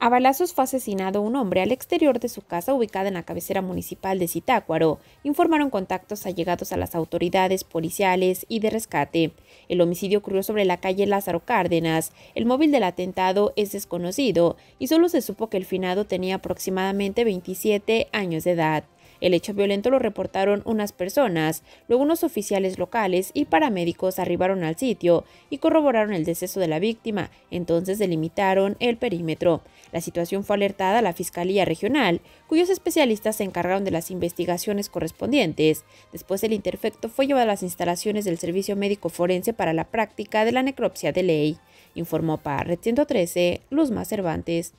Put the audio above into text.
A balazos fue asesinado un hombre al exterior de su casa ubicada en la cabecera municipal de Zitácuaro, informaron contactos allegados a las autoridades policiales y de rescate. El homicidio ocurrió sobre la calle Lázaro Cárdenas. El móvil del atentado es desconocido y solo se supo que el finado tenía aproximadamente 27 años de edad. El hecho violento lo reportaron unas personas, luego unos oficiales locales y paramédicos arribaron al sitio y corroboraron el deceso de la víctima, entonces delimitaron el perímetro. La situación fue alertada a la Fiscalía Regional, cuyos especialistas se encargaron de las investigaciones correspondientes. Después el interfecto fue llevado a las instalaciones del Servicio Médico Forense para la práctica de la necropsia de ley, informó para Red 113 Luzma Cervantes.